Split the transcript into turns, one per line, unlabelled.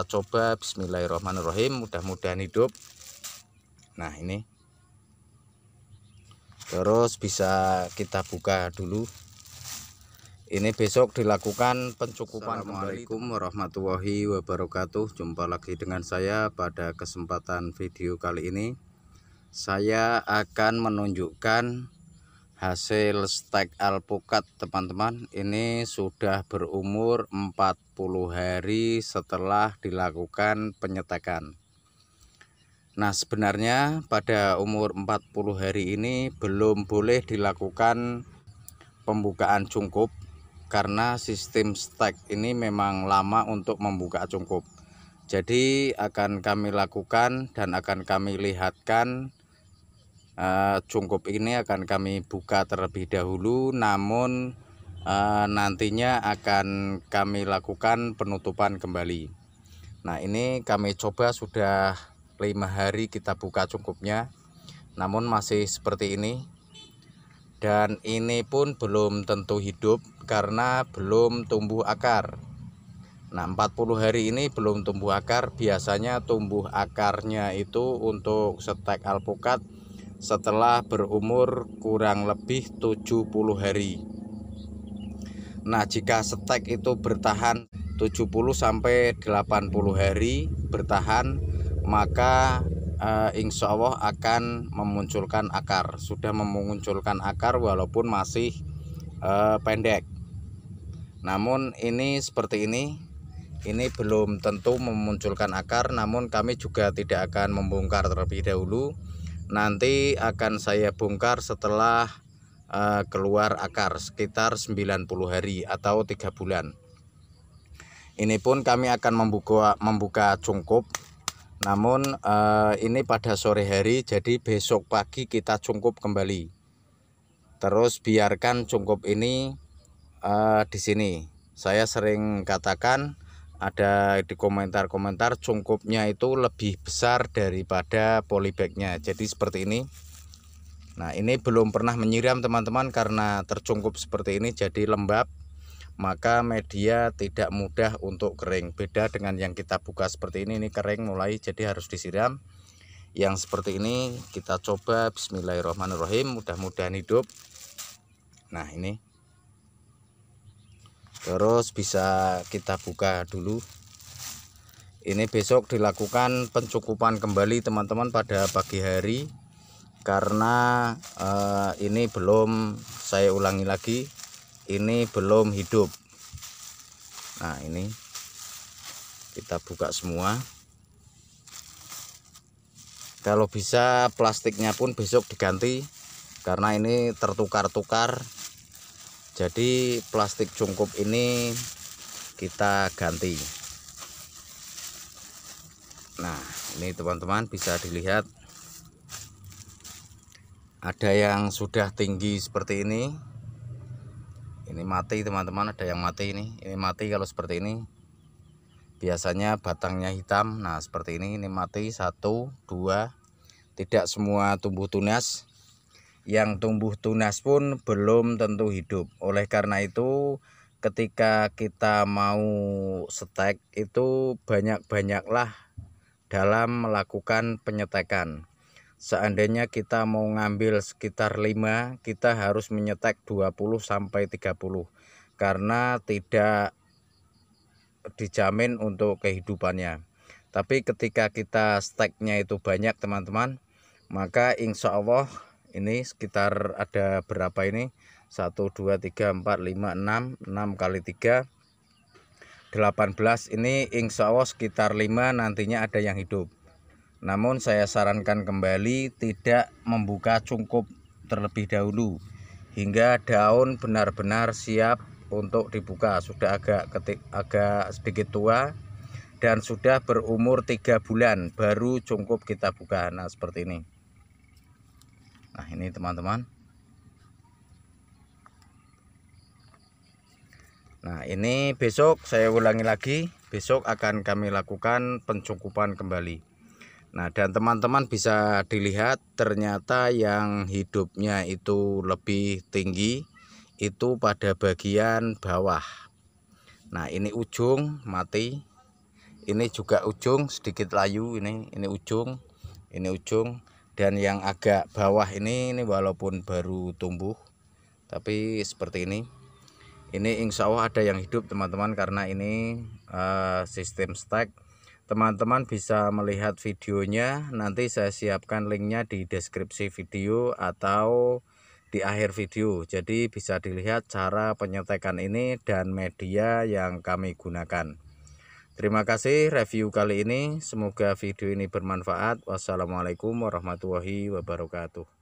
kita coba bismillahirrahmanirrahim mudah-mudahan hidup nah ini terus bisa kita buka dulu ini besok dilakukan pencukupan Assalamualaikum warahmatullahi wabarakatuh jumpa lagi dengan saya pada kesempatan video kali ini saya akan menunjukkan hasil stek alpukat teman-teman ini sudah berumur 40 hari setelah dilakukan penyetekan nah sebenarnya pada umur 40 hari ini belum boleh dilakukan pembukaan cungkup karena sistem stek ini memang lama untuk membuka cungkup jadi akan kami lakukan dan akan kami lihatkan Eh, cungkup ini akan kami buka terlebih dahulu namun eh, nantinya akan kami lakukan penutupan kembali nah ini kami coba sudah lima hari kita buka cungkupnya namun masih seperti ini dan ini pun belum tentu hidup karena belum tumbuh akar Nah 40 hari ini belum tumbuh akar biasanya tumbuh akarnya itu untuk setek alpukat setelah berumur kurang lebih 70 hari. Nah, jika stek itu bertahan 70 sampai 80 hari bertahan, maka eh, insya Allah akan memunculkan akar. Sudah memunculkan akar walaupun masih eh, pendek. Namun ini seperti ini, ini belum tentu memunculkan akar namun kami juga tidak akan membongkar terlebih dahulu nanti akan saya bongkar setelah eh, keluar akar sekitar 90 hari atau tiga bulan ini pun kami akan membuka membuka cungkup namun eh, ini pada sore hari jadi besok pagi kita cungkup kembali terus biarkan cungkup ini eh, di sini saya sering katakan ada di komentar-komentar cungkupnya itu lebih besar daripada polybagnya jadi seperti ini nah ini belum pernah menyiram teman-teman karena tercungkup seperti ini jadi lembab maka media tidak mudah untuk kering beda dengan yang kita buka seperti ini ini kering mulai jadi harus disiram yang seperti ini kita coba bismillahirrahmanirrahim mudah-mudahan hidup nah ini terus bisa kita buka dulu ini besok dilakukan pencukupan kembali teman-teman pada pagi hari karena eh, ini belum saya ulangi lagi ini belum hidup nah ini kita buka semua kalau bisa plastiknya pun besok diganti karena ini tertukar-tukar jadi plastik cungkup ini kita ganti nah ini teman-teman bisa dilihat ada yang sudah tinggi seperti ini ini mati teman-teman ada yang mati ini ini mati kalau seperti ini biasanya batangnya hitam nah seperti ini ini mati satu dua tidak semua tumbuh tunas yang tumbuh tunas pun belum tentu hidup. Oleh karena itu, ketika kita mau stek itu banyak-banyaklah dalam melakukan penyetekan. Seandainya kita mau ngambil sekitar 5, kita harus menyetek 20 sampai 30 karena tidak dijamin untuk kehidupannya. Tapi ketika kita steknya itu banyak teman-teman, maka insya Allah ini sekitar ada berapa ini 1 2 3 4 5 6 6 kali 3 18 ini insya Allah sekitar 5 nantinya ada yang hidup namun saya sarankan kembali tidak membuka cungkup terlebih dahulu hingga daun benar-benar siap untuk dibuka sudah agak ketik agak sedikit tua dan sudah berumur tiga bulan baru cungkup kita buka nah seperti ini nah ini teman-teman nah ini besok saya ulangi lagi besok akan kami lakukan pencukupan kembali nah dan teman-teman bisa dilihat ternyata yang hidupnya itu lebih tinggi itu pada bagian bawah nah ini ujung mati ini juga ujung sedikit layu ini ini ujung ini ujung dan yang agak bawah ini ini walaupun baru tumbuh tapi seperti ini ini insya Allah ada yang hidup teman-teman karena ini uh, sistem stack teman-teman bisa melihat videonya nanti saya siapkan linknya di deskripsi video atau di akhir video jadi bisa dilihat cara penyetekan ini dan media yang kami gunakan Terima kasih review kali ini. Semoga video ini bermanfaat. Wassalamualaikum warahmatullahi wabarakatuh.